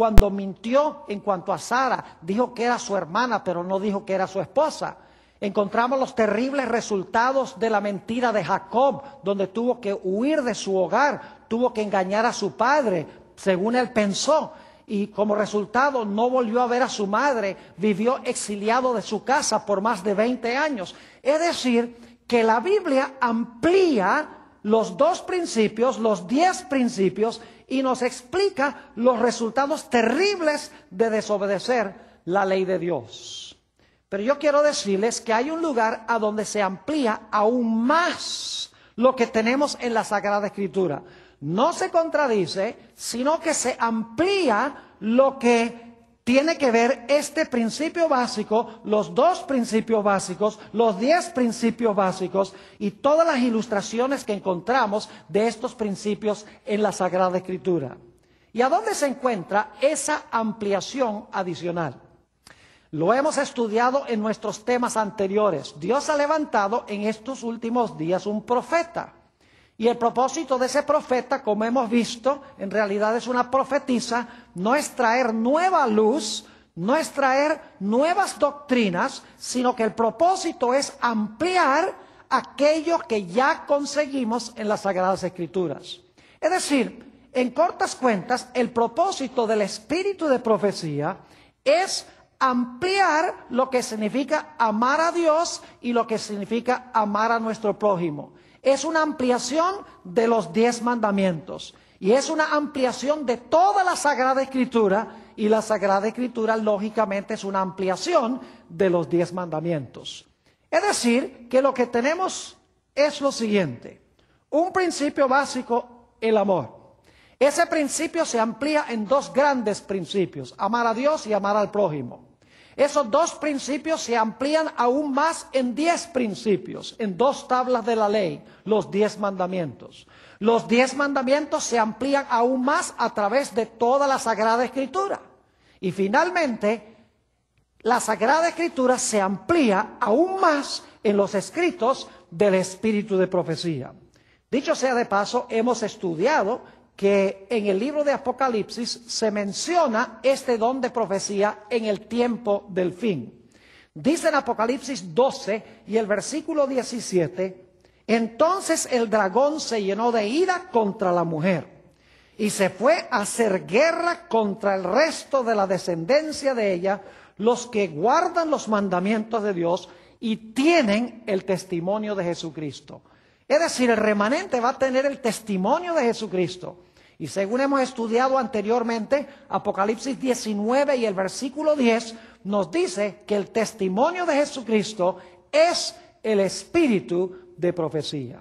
Cuando mintió en cuanto a Sara, dijo que era su hermana, pero no dijo que era su esposa. Encontramos los terribles resultados de la mentira de Jacob, donde tuvo que huir de su hogar, tuvo que engañar a su padre, según él pensó y como resultado no volvió a ver a su madre, vivió exiliado de su casa por más de 20 años. Es decir, que la Biblia amplía los dos principios, los diez principios, y nos explica los resultados terribles de desobedecer la ley de Dios. Pero yo quiero decirles que hay un lugar a donde se amplía aún más lo que tenemos en la Sagrada Escritura. No se contradice, sino que se amplía lo que tiene que ver este principio básico, los dos principios básicos, los diez principios básicos y todas las ilustraciones que encontramos de estos principios en la Sagrada Escritura. ¿Y a dónde se encuentra esa ampliación adicional? Lo hemos estudiado en nuestros temas anteriores. Dios ha levantado en estos últimos días un profeta. Y el propósito de ese profeta, como hemos visto, en realidad es una profetisa, no es traer nueva luz, no es traer nuevas doctrinas, sino que el propósito es ampliar aquello que ya conseguimos en las Sagradas Escrituras. Es decir, en cortas cuentas, el propósito del espíritu de profecía es ampliar lo que significa amar a Dios y lo que significa amar a nuestro prójimo. Es una ampliación de los diez mandamientos. Y es una ampliación de toda la Sagrada Escritura. Y la Sagrada Escritura, lógicamente, es una ampliación de los diez mandamientos. Es decir, que lo que tenemos es lo siguiente. Un principio básico, el amor. Ese principio se amplía en dos grandes principios, amar a Dios y amar al prójimo. Esos dos principios se amplían aún más en diez principios, en dos tablas de la ley, los diez mandamientos. Los diez mandamientos se amplían aún más a través de toda la Sagrada Escritura. Y finalmente, la Sagrada Escritura se amplía aún más en los escritos del Espíritu de Profecía. Dicho sea de paso, hemos estudiado que en el libro de Apocalipsis se menciona este don de profecía en el tiempo del fin. Dice en Apocalipsis 12 y el versículo 17, entonces el dragón se llenó de ira contra la mujer y se fue a hacer guerra contra el resto de la descendencia de ella, los que guardan los mandamientos de Dios y tienen el testimonio de Jesucristo. Es decir, el remanente va a tener el testimonio de Jesucristo. Y según hemos estudiado anteriormente, Apocalipsis 19 y el versículo 10 nos dice que el testimonio de Jesucristo es el espíritu de profecía.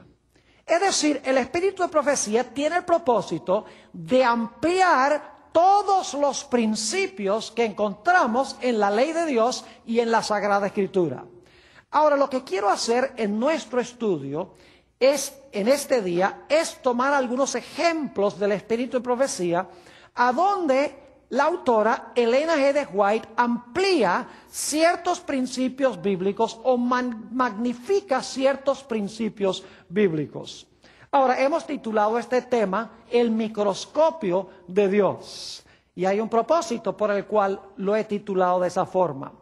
Es decir, el espíritu de profecía tiene el propósito de ampliar todos los principios que encontramos en la ley de Dios y en la Sagrada Escritura. Ahora, lo que quiero hacer en nuestro estudio en este día es tomar algunos ejemplos del espíritu de profecía a donde la autora Elena G. de White amplía ciertos principios bíblicos o magnifica ciertos principios bíblicos. Ahora, hemos titulado este tema El microscopio de Dios. Y hay un propósito por el cual lo he titulado de esa forma.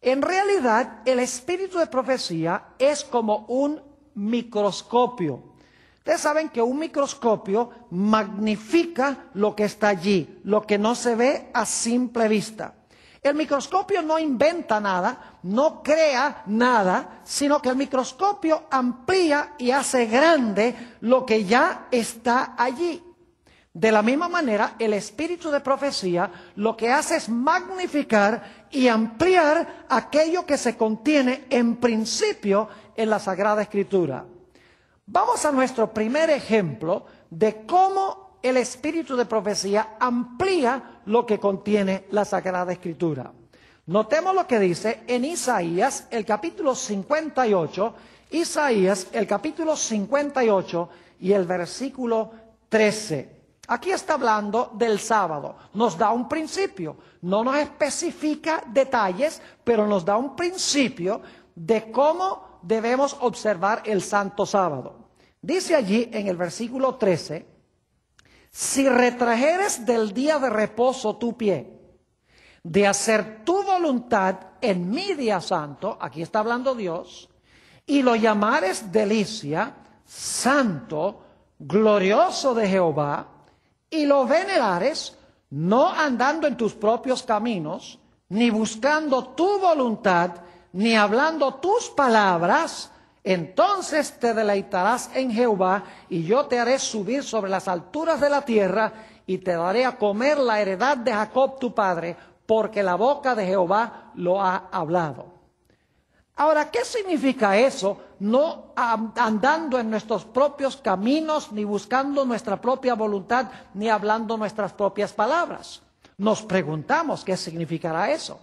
En realidad, el espíritu de profecía es como un microscopio. Ustedes saben que un microscopio magnifica lo que está allí, lo que no se ve a simple vista. El microscopio no inventa nada, no crea nada, sino que el microscopio amplía y hace grande lo que ya está allí. De la misma manera, el espíritu de profecía lo que hace es magnificar y ampliar aquello que se contiene en principio en la Sagrada Escritura. Vamos a nuestro primer ejemplo de cómo el espíritu de profecía amplía lo que contiene la Sagrada Escritura. Notemos lo que dice en Isaías el capítulo 58, Isaías el capítulo 58 y el versículo 13. Aquí está hablando del sábado. Nos da un principio. No nos especifica detalles, pero nos da un principio de cómo debemos observar el santo sábado. Dice allí en el versículo 13, si retrajeres del día de reposo tu pie, de hacer tu voluntad en mi día santo, aquí está hablando Dios, y lo llamares delicia, santo, glorioso de Jehová, y lo venerares, no andando en tus propios caminos, ni buscando tu voluntad, ni hablando tus palabras, entonces te deleitarás en Jehová y yo te haré subir sobre las alturas de la tierra y te daré a comer la heredad de Jacob tu padre, porque la boca de Jehová lo ha hablado. Ahora, ¿qué significa eso? No andando en nuestros propios caminos, ni buscando nuestra propia voluntad, ni hablando nuestras propias palabras. Nos preguntamos qué significará eso.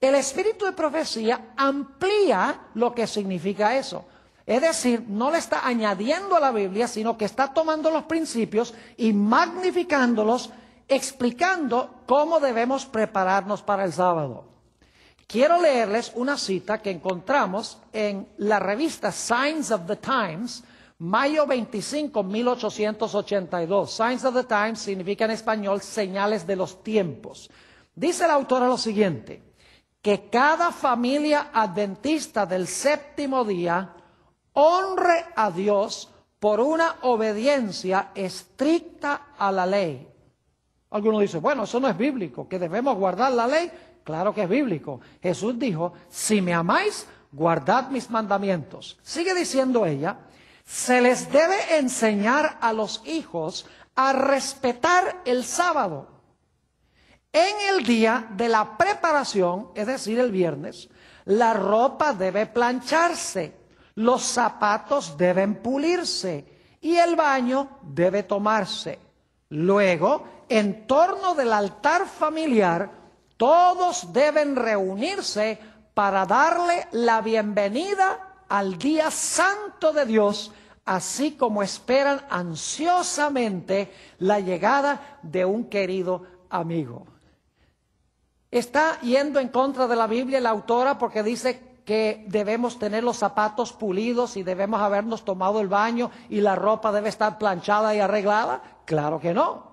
El espíritu de profecía amplía lo que significa eso. Es decir, no le está añadiendo a la Biblia, sino que está tomando los principios y magnificándolos, explicando cómo debemos prepararnos para el sábado. Quiero leerles una cita que encontramos en la revista Signs of the Times, mayo 25, 1882. Signs of the Times significa en español señales de los tiempos. Dice la autora lo siguiente, que cada familia adventista del séptimo día honre a Dios por una obediencia estricta a la ley. Algunos dicen, bueno, eso no es bíblico, que debemos guardar la ley. Claro que es bíblico. Jesús dijo, si me amáis, guardad mis mandamientos. Sigue diciendo ella, se les debe enseñar a los hijos a respetar el sábado. En el día de la preparación, es decir, el viernes, la ropa debe plancharse, los zapatos deben pulirse y el baño debe tomarse. Luego, en torno del altar familiar, todos deben reunirse para darle la bienvenida al día santo de Dios, así como esperan ansiosamente la llegada de un querido amigo. Está yendo en contra de la Biblia la autora porque dice que debemos tener los zapatos pulidos y debemos habernos tomado el baño y la ropa debe estar planchada y arreglada. Claro que no.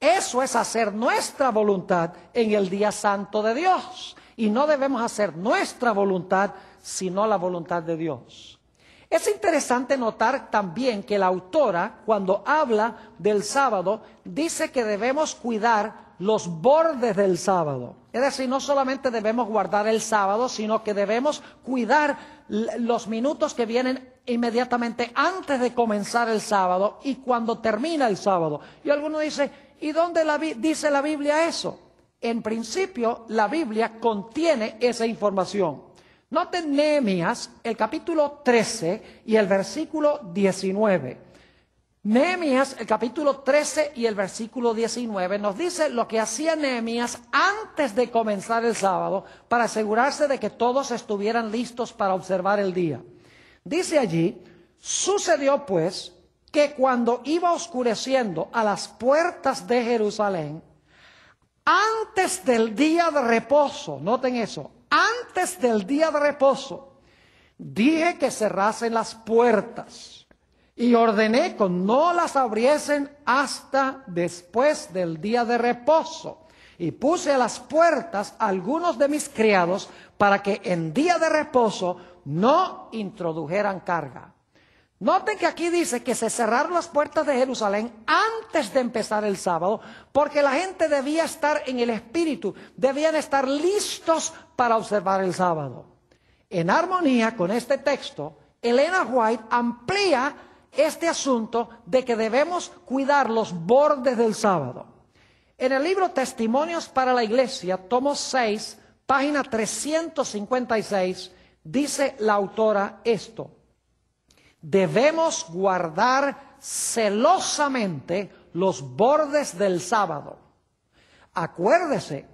Eso es hacer nuestra voluntad en el día santo de Dios. Y no debemos hacer nuestra voluntad, sino la voluntad de Dios. Es interesante notar también que la autora, cuando habla del sábado, dice que debemos cuidar los bordes del sábado. Es decir, no solamente debemos guardar el sábado, sino que debemos cuidar los minutos que vienen inmediatamente antes de comenzar el sábado y cuando termina el sábado. Y alguno dice, ¿Y dónde dice la Biblia eso? En principio, la Biblia contiene esa información. Noten Nehemías, el capítulo 13 y el versículo 19. Nehemías, el capítulo 13 y el versículo 19, nos dice lo que hacía Nehemías antes de comenzar el sábado para asegurarse de que todos estuvieran listos para observar el día. Dice allí, sucedió pues que cuando iba oscureciendo a las puertas de Jerusalén, antes del día de reposo, noten eso, antes del día de reposo, dije que cerrasen las puertas y ordené que no las abriesen hasta después del día de reposo. Y puse a las puertas algunos de mis criados para que en día de reposo no introdujeran carga. Noten que aquí dice que se cerraron las puertas de Jerusalén antes de empezar el sábado, porque la gente debía estar en el espíritu, debían estar listos para observar el sábado. En armonía con este texto, Elena White amplía este asunto de que debemos cuidar los bordes del sábado. En el libro Testimonios para la Iglesia, tomo 6, página 356, dice la autora esto debemos guardar celosamente los bordes del sábado. Acuérdese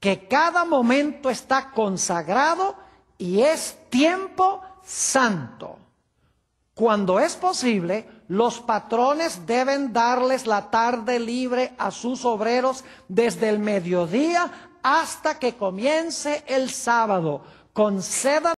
que cada momento está consagrado y es tiempo santo. Cuando es posible, los patrones deben darles la tarde libre a sus obreros desde el mediodía hasta que comience el sábado. Concedan